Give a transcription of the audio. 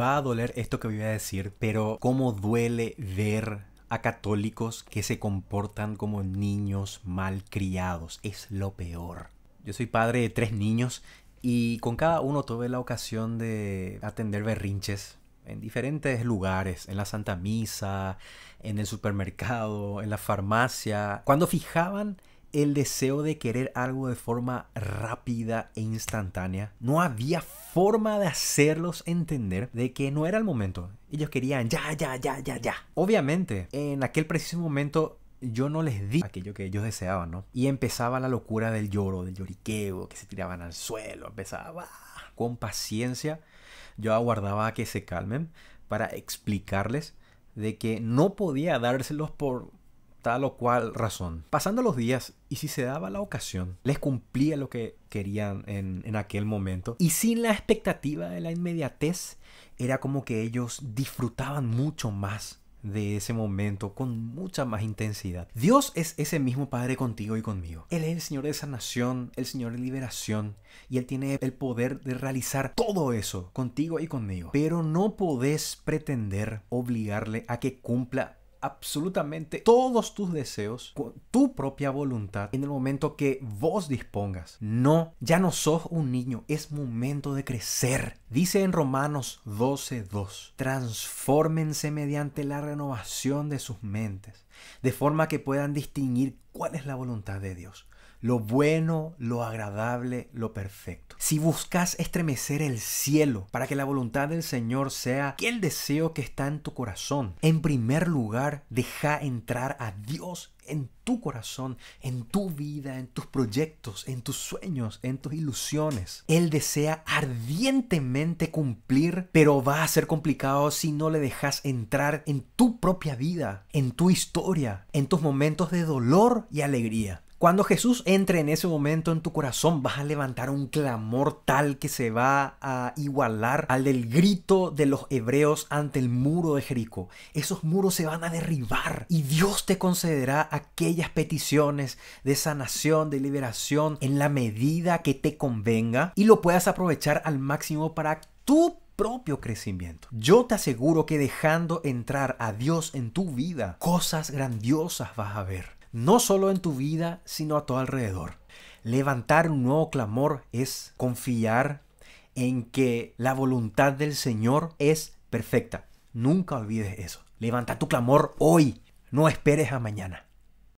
Va a doler esto que voy a decir, pero cómo duele ver a católicos que se comportan como niños mal criados Es lo peor. Yo soy padre de tres niños y con cada uno tuve la ocasión de atender berrinches en diferentes lugares, en la Santa Misa, en el supermercado, en la farmacia, cuando fijaban el deseo de querer algo de forma rápida e instantánea. No había forma de hacerlos entender de que no era el momento. Ellos querían ya, ya, ya, ya, ya. Obviamente, en aquel preciso momento yo no les di aquello que ellos deseaban, ¿no? Y empezaba la locura del lloro, del lloriqueo, que se tiraban al suelo, empezaba ah, con paciencia. Yo aguardaba a que se calmen para explicarles de que no podía dárselos por tal o cual razón. Pasando los días y si se daba la ocasión, les cumplía lo que querían en, en aquel momento y sin la expectativa de la inmediatez, era como que ellos disfrutaban mucho más de ese momento con mucha más intensidad. Dios es ese mismo Padre contigo y conmigo. Él es el Señor de sanación, el Señor de liberación y Él tiene el poder de realizar todo eso contigo y conmigo. Pero no podés pretender obligarle a que cumpla absolutamente todos tus deseos con tu propia voluntad en el momento que vos dispongas. No, ya no sos un niño, es momento de crecer. Dice en Romanos 12:2, transfórmense mediante la renovación de sus mentes, de forma que puedan distinguir cuál es la voluntad de Dios lo bueno, lo agradable, lo perfecto. Si buscas estremecer el cielo para que la voluntad del Señor sea aquel deseo que está en tu corazón, en primer lugar, deja entrar a Dios en tu corazón, en tu vida, en tus proyectos, en tus sueños, en tus ilusiones. Él desea ardientemente cumplir, pero va a ser complicado si no le dejas entrar en tu propia vida, en tu historia, en tus momentos de dolor y alegría. Cuando Jesús entre en ese momento en tu corazón, vas a levantar un clamor tal que se va a igualar al del grito de los hebreos ante el muro de Jericó. Esos muros se van a derribar y Dios te concederá aquellas peticiones de sanación, de liberación, en la medida que te convenga y lo puedas aprovechar al máximo para tu propio crecimiento. Yo te aseguro que dejando entrar a Dios en tu vida, cosas grandiosas vas a ver no solo en tu vida, sino a tu alrededor. Levantar un nuevo clamor es confiar en que la voluntad del Señor es perfecta. Nunca olvides eso. Levanta tu clamor hoy, no esperes a mañana.